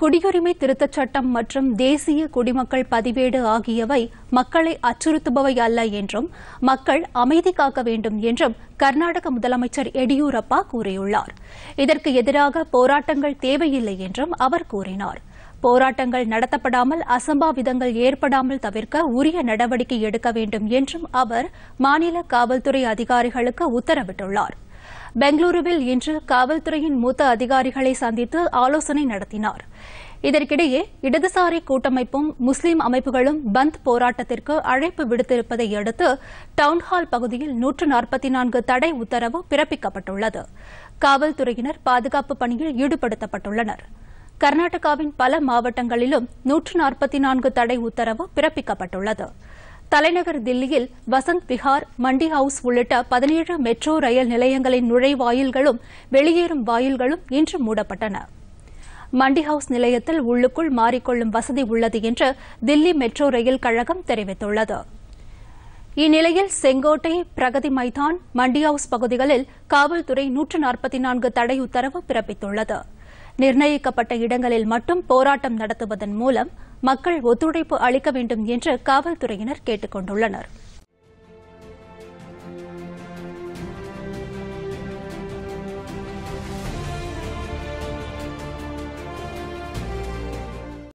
குடியுரிமை திருத்தச் சட்டம் மற்றும் தேசிய குடிமக்கள் பதிவேடு ஆகியவை மக்களை அச்சுறுத்துபவை அல்ல என்றும் மக்கள் அமைதி காக்க வேண்டும் என்றும் கர்நாடக முதலமைச்சர் எடியூரப்பா கூறியுள்ளார் இதற்கு எதிராக போராட்டங்கள் தேவையில்லை என்றும் அவர் கூறினார் போராட்டங்கள் நடத்தப்படாமல் அசம்பாவிதங்கள் ஏற்படாமல் தவிர்க்க உரிய நடவடிக்கை எடுக்க வேண்டும் என்றும் அவர் மாநில காவல்துறை அதிகாரிகளுக்கு உத்தரவிட்டுள்ளாா் பெங்களூருவில் இன்று காவல்துறையின் மூத்த அதிகாரிகளை சந்தித்து ஆலோசனை நடத்தினார் இதற்கிடையே இடதுசாரி கூட்டமைப்பும் முஸ்லீம் அமைப்புகளும் பந்த் போராட்டத்திற்கு அழைப்பு விடுத்திருப்பதை அடுத்து டவுன்ஹால் பகுதியில் நூற்று நாற்பத்தி நான்கு தடை உத்தரவு பிறப்பிக்கப்பட்டுள்ளது காவல்துறையினர் பாதுகாப்பு பணியில் ஈடுபடுத்தப்பட்டுள்ளனர் கர்நாடகாவின் பல மாவட்டங்களிலும் நூற்று நாற்பத்தி நான்கு தடை உத்தரவு பிறப்பிக்கப்பட்டுள்ளது தலைநகர் தில்லியில் வசந்த் விஹார் மண்டி ஹவுஸ் உள்ளிட்ட பதினேழு மெட்ரோ ரயில் நிலையங்களின் நுழைவாயில்களும் வெளியேறும் வாயில்களும் இன்று மூடப்பட்டன மண்டி ஹவுஸ் நிலையத்தில் உள்ளுக்குள் மாறிக்கொள்ளும் வசதி உள்ளது என்று தில்லி மெட்ரோ ரயில் கழகம் தெரிவித்துள்ளது இந்நிலையில் செங்கோட்டை பிரகதி மைதான் மண்டி ஹவுஸ் பகுதிகளில் காவல்துறை நூற்று நாற்பத்தி நான்கு தடை உத்தரவு பிறப்பித்துள்ளது நிர்ணயிக்கப்பட்ட இடங்களில் மட்டும் போராட்டம் நடத்துவதன் மூலம் மக்கள் ஒத்துழைப்பு அளிக்க வேண்டும் என்று காவல்துறையினர் கேட்டுக் கொண்டுள்ளனா்